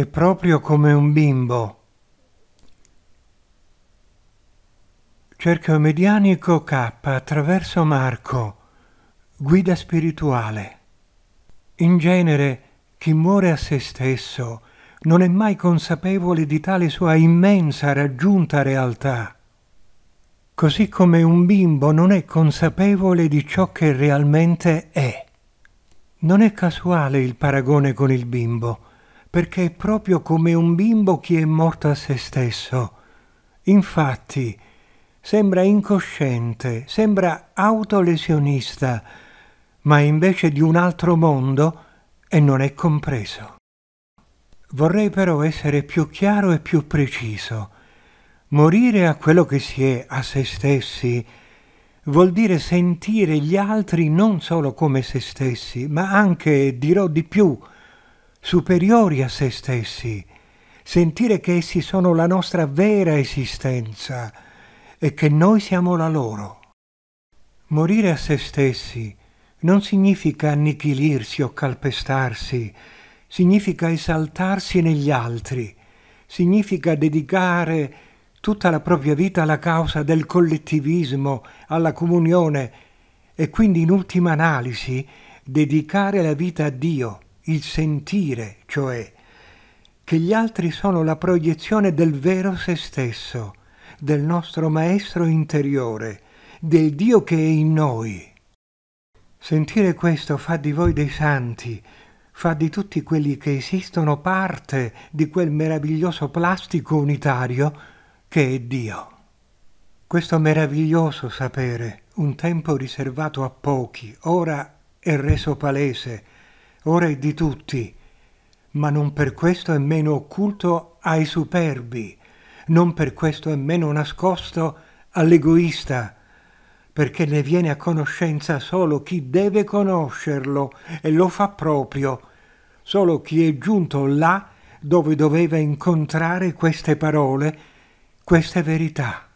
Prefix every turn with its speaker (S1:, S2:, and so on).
S1: è proprio come un bimbo. Cerchio medianico K attraverso Marco, guida spirituale. In genere chi muore a se stesso non è mai consapevole di tale sua immensa raggiunta realtà, così come un bimbo non è consapevole di ciò che realmente è. Non è casuale il paragone con il bimbo, perché è proprio come un bimbo che è morto a se stesso. Infatti, sembra incosciente, sembra autolesionista, ma è invece di un altro mondo e non è compreso. Vorrei però essere più chiaro e più preciso. Morire a quello che si è a se stessi vuol dire sentire gli altri non solo come se stessi, ma anche, dirò di più, superiori a se stessi, sentire che essi sono la nostra vera esistenza e che noi siamo la loro. Morire a se stessi non significa annichilirsi o calpestarsi, significa esaltarsi negli altri, significa dedicare tutta la propria vita alla causa del collettivismo, alla comunione e quindi in ultima analisi dedicare la vita a Dio il sentire, cioè che gli altri sono la proiezione del vero se stesso, del nostro maestro interiore, del Dio che è in noi. Sentire questo fa di voi dei santi, fa di tutti quelli che esistono parte di quel meraviglioso plastico unitario che è Dio. Questo meraviglioso sapere, un tempo riservato a pochi, ora è reso palese, ora è di tutti, ma non per questo è meno occulto ai superbi, non per questo è meno nascosto all'egoista, perché ne viene a conoscenza solo chi deve conoscerlo e lo fa proprio, solo chi è giunto là dove doveva incontrare queste parole, queste verità.